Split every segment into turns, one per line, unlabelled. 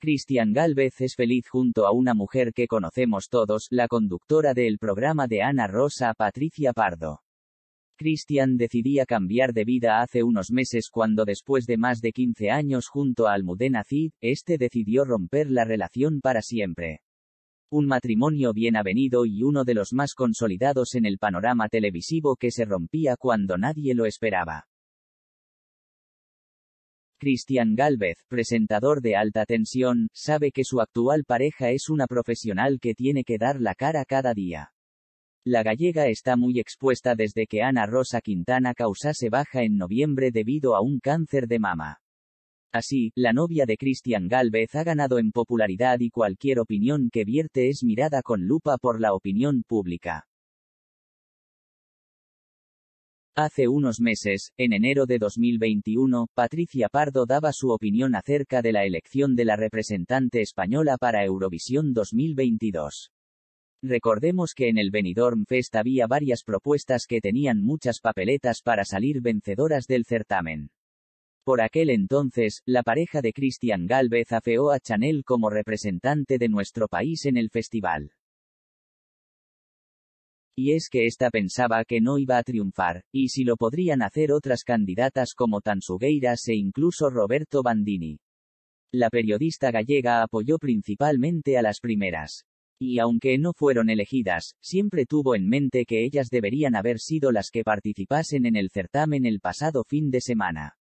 Cristian Galvez es feliz junto a una mujer que conocemos todos, la conductora del programa de Ana Rosa Patricia Pardo. Cristian decidía cambiar de vida hace unos meses cuando después de más de 15 años junto a Almudena Cid, este decidió romper la relación para siempre. Un matrimonio bien avenido y uno de los más consolidados en el panorama televisivo que se rompía cuando nadie lo esperaba. Cristian Galvez, presentador de alta tensión, sabe que su actual pareja es una profesional que tiene que dar la cara cada día. La gallega está muy expuesta desde que Ana Rosa Quintana causase baja en noviembre debido a un cáncer de mama. Así, la novia de Cristian Galvez ha ganado en popularidad y cualquier opinión que vierte es mirada con lupa por la opinión pública. Hace unos meses, en enero de 2021, Patricia Pardo daba su opinión acerca de la elección de la representante española para Eurovisión 2022. Recordemos que en el Benidorm Fest había varias propuestas que tenían muchas papeletas para salir vencedoras del certamen. Por aquel entonces, la pareja de Cristian Galvez afeó a Chanel como representante de nuestro país en el festival. Y es que esta pensaba que no iba a triunfar, y si lo podrían hacer otras candidatas como Tansugueiras e incluso Roberto Bandini. La periodista gallega apoyó principalmente a las primeras. Y aunque no fueron elegidas, siempre tuvo en mente que ellas deberían haber sido las que participasen en el certamen el pasado fin de semana.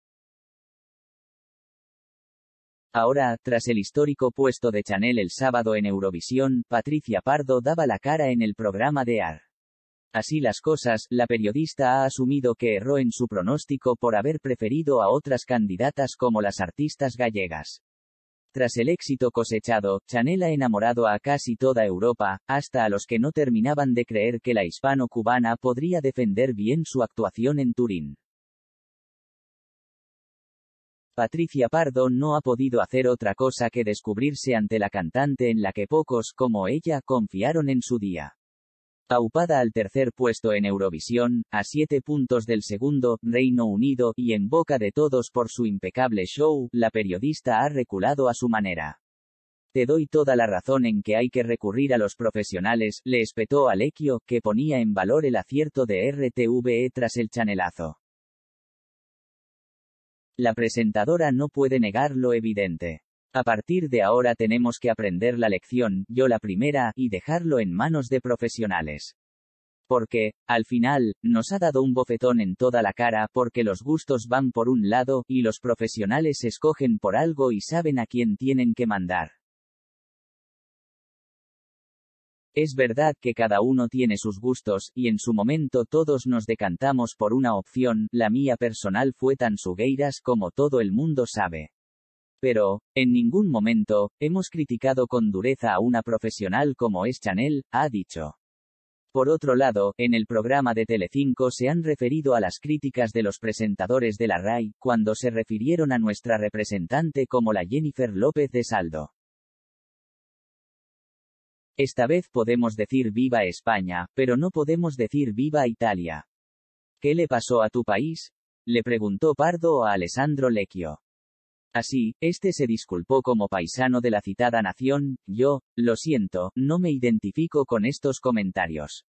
Ahora, tras el histórico puesto de Chanel el sábado en Eurovisión, Patricia Pardo daba la cara en el programa de AR. Así las cosas, la periodista ha asumido que erró en su pronóstico por haber preferido a otras candidatas como las artistas gallegas. Tras el éxito cosechado, Chanel ha enamorado a casi toda Europa, hasta a los que no terminaban de creer que la hispano-cubana podría defender bien su actuación en Turín. Patricia Pardo no ha podido hacer otra cosa que descubrirse ante la cantante en la que pocos, como ella, confiaron en su día. Aupada al tercer puesto en Eurovisión, a siete puntos del segundo, Reino Unido, y en boca de todos por su impecable show, la periodista ha reculado a su manera. Te doy toda la razón en que hay que recurrir a los profesionales, le espetó Alequio, que ponía en valor el acierto de RTVE tras el chanelazo. La presentadora no puede negar lo evidente. A partir de ahora tenemos que aprender la lección, yo la primera, y dejarlo en manos de profesionales. Porque, al final, nos ha dado un bofetón en toda la cara porque los gustos van por un lado, y los profesionales escogen por algo y saben a quién tienen que mandar. Es verdad que cada uno tiene sus gustos, y en su momento todos nos decantamos por una opción, la mía personal fue tan sugueiras como todo el mundo sabe. Pero, en ningún momento, hemos criticado con dureza a una profesional como es Chanel, ha dicho. Por otro lado, en el programa de Telecinco se han referido a las críticas de los presentadores de la RAI, cuando se refirieron a nuestra representante como la Jennifer López de Saldo. Esta vez podemos decir viva España, pero no podemos decir viva Italia. ¿Qué le pasó a tu país? Le preguntó Pardo a Alessandro Lecchio. Así, este se disculpó como paisano de la citada nación, yo, lo siento, no me identifico con estos comentarios.